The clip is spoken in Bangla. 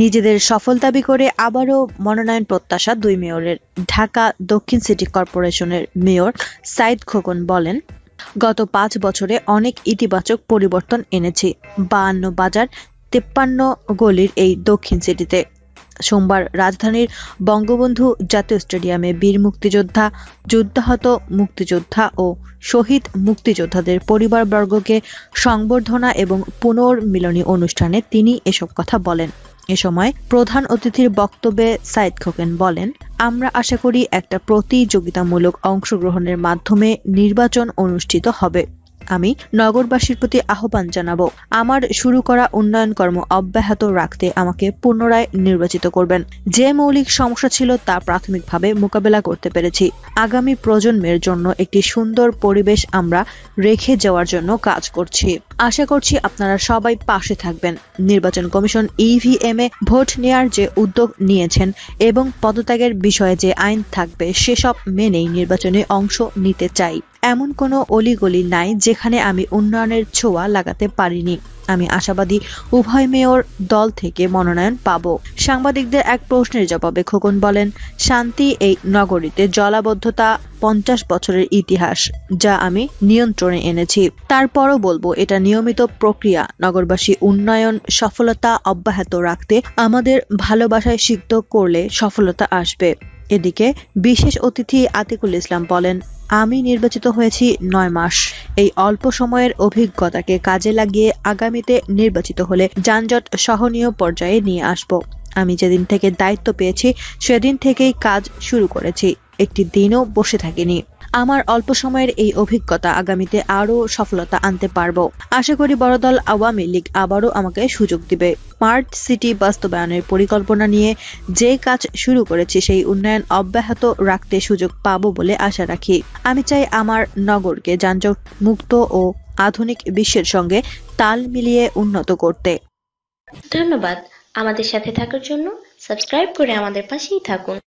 নিজেদের সফল দাবি করে আবারও মনোনয়ন প্রত্যাশা দুই মেয়রের ঢাকা দক্ষিণ সিটি কর্পোরেশনের মেয়র সাইদ খোকন বলেন গত পাঁচ বছরে অনেক ইতিবাচক পরিবর্তন এনেছি বাহান্ন বাজার তেপ্পান্ন গলির এই দক্ষিণ সিটিতে সোমবার রাজধানীর বঙ্গবন্ধু জাতীয় স্টেডিয়ামে বীর মুক্তিযোদ্ধা যুদ্ধাহত মুক্তিযোদ্ধা ও শহীদ মুক্তিযোদ্ধাদের পরিবারবর্গকে সংবর্ধনা এবং পুনর্মিলনী অনুষ্ঠানে তিনি এসব কথা বলেন এ সময় প্রধান অতিথির বক্তব্যে সাইদ খোকেন বলেন আমরা আশা করি একটা প্রতিযোগিতামূলক অংশগ্রহণের মাধ্যমে নির্বাচন অনুষ্ঠিত হবে আমি নগরবাসীর প্রতি আহ্বান জানাব আমার শুরু করা উন্নয়ন কর্ম অব্যাহত রাখতে আমাকে পুনরায় নির্বাচিত করবেন যে মৌলিক সমস্যা ছিল তা প্রাথমিকভাবে মোকাবেলা করতে পেরেছি আগামী প্রজন্মের জন্য একটি সুন্দর পরিবেশ আমরা রেখে যাওয়ার জন্য কাজ করছি আশা করছি আপনারা সবাই পাশে থাকবেন নির্বাচন কমিশন ইভিএম e এ ভোট নেয়ার যে উদ্যোগ নিয়েছেন এবং পদত্যাগের বিষয়ে যে আইন থাকবে সেসব মেনেই নির্বাচনে অংশ নিতে চাই এমন কোনো অলিগলি নাই যেখানে আমি উন্নয়নের ছোঁয়া লাগাতে পারিনি আমি আশাবাদী উভয় মেয়র দল থেকে মনোনয়ন পাব সাংবাদিকদের এক প্রশ্নের জবাবে খোকন বলেন শান্তি এই নগরীতে জলাবদ্ধতা পঞ্চাশ বছরের ইতিহাস যা আমি নিয়ন্ত্রণে এনেছি তারপরও বলবো এটা নিয়মিত প্রক্রিয়া নগরবাসী উন্নয়ন সফলতা অব্যাহত রাখতে আমাদের ভালোবাসায় সিদ্ধ করলে সফলতা আসবে এদিকে বিশেষ অতিথি আতিকুল ইসলাম বলেন আমি নির্বাচিত হয়েছি নয় মাস এই অল্প সময়ের অভিজ্ঞতাকে কাজে লাগিয়ে আগামীতে নির্বাচিত হলে যানজট সহনীয় পর্যায়ে নিয়ে আসব আমি যেদিন থেকে দায়িত্ব পেয়েছি সেদিন থেকেই কাজ শুরু করেছি একটি দিনও বসে থাকিনি আমার অল্প সময়ের এই অভিজ্ঞতা আগামীতে আরও সফলতা আনতে পারব আশা করি বড়দল আওয়ামী লীগ আবারও আমাকে সুযোগ দিবে স্মার্ট সিটি বাস্তবায়নের পরিকল্পনা নিয়ে যে কাজ শুরু করেছি সেই উন্নয়ন অব্যাহত রাখতে সুযোগ পাব বলে আশা রাখি আমি চাই আমার নগরকে যানজট মুক্ত ও আধুনিক বিশ্বের সঙ্গে তাল মিলিয়ে উন্নত করতে ধন্যবাদ আমাদের সাথে থাকার জন্য সাবস্ক্রাইব করে আমাদের পাশেই থাকুন